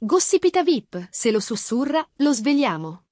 Gossipita VIP, se lo sussurra, lo svegliamo.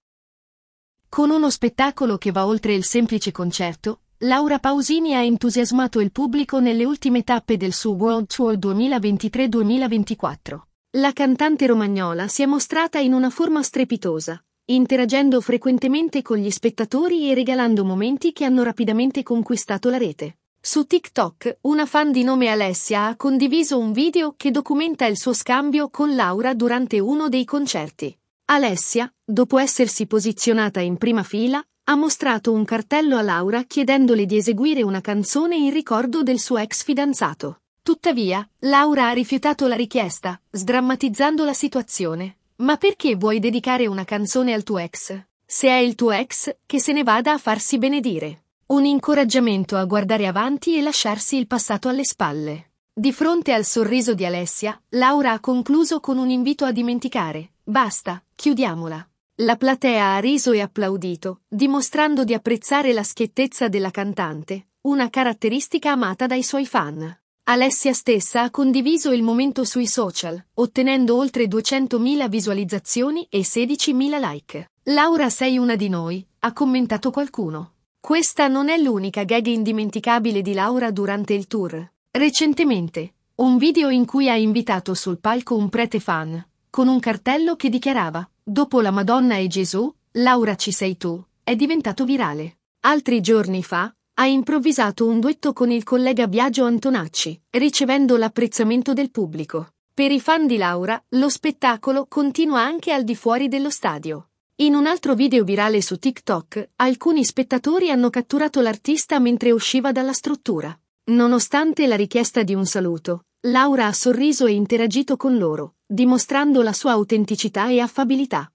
Con uno spettacolo che va oltre il semplice concerto, Laura Pausini ha entusiasmato il pubblico nelle ultime tappe del suo World Tour 2023-2024. La cantante romagnola si è mostrata in una forma strepitosa, interagendo frequentemente con gli spettatori e regalando momenti che hanno rapidamente conquistato la rete. Su TikTok, una fan di nome Alessia ha condiviso un video che documenta il suo scambio con Laura durante uno dei concerti. Alessia, dopo essersi posizionata in prima fila, ha mostrato un cartello a Laura chiedendole di eseguire una canzone in ricordo del suo ex fidanzato. Tuttavia, Laura ha rifiutato la richiesta, sdrammatizzando la situazione. Ma perché vuoi dedicare una canzone al tuo ex? Se è il tuo ex, che se ne vada a farsi benedire. Un incoraggiamento a guardare avanti e lasciarsi il passato alle spalle. Di fronte al sorriso di Alessia, Laura ha concluso con un invito a dimenticare. Basta, chiudiamola. La platea ha riso e applaudito, dimostrando di apprezzare la schiettezza della cantante, una caratteristica amata dai suoi fan. Alessia stessa ha condiviso il momento sui social, ottenendo oltre 200.000 visualizzazioni e 16.000 like. Laura sei una di noi, ha commentato qualcuno. Questa non è l'unica gag indimenticabile di Laura durante il tour. Recentemente, un video in cui ha invitato sul palco un prete fan, con un cartello che dichiarava Dopo la Madonna e Gesù, Laura ci sei tu, è diventato virale. Altri giorni fa, ha improvvisato un duetto con il collega Biagio Antonacci, ricevendo l'apprezzamento del pubblico. Per i fan di Laura, lo spettacolo continua anche al di fuori dello stadio. In un altro video virale su TikTok, alcuni spettatori hanno catturato l'artista mentre usciva dalla struttura. Nonostante la richiesta di un saluto, Laura ha sorriso e interagito con loro, dimostrando la sua autenticità e affabilità.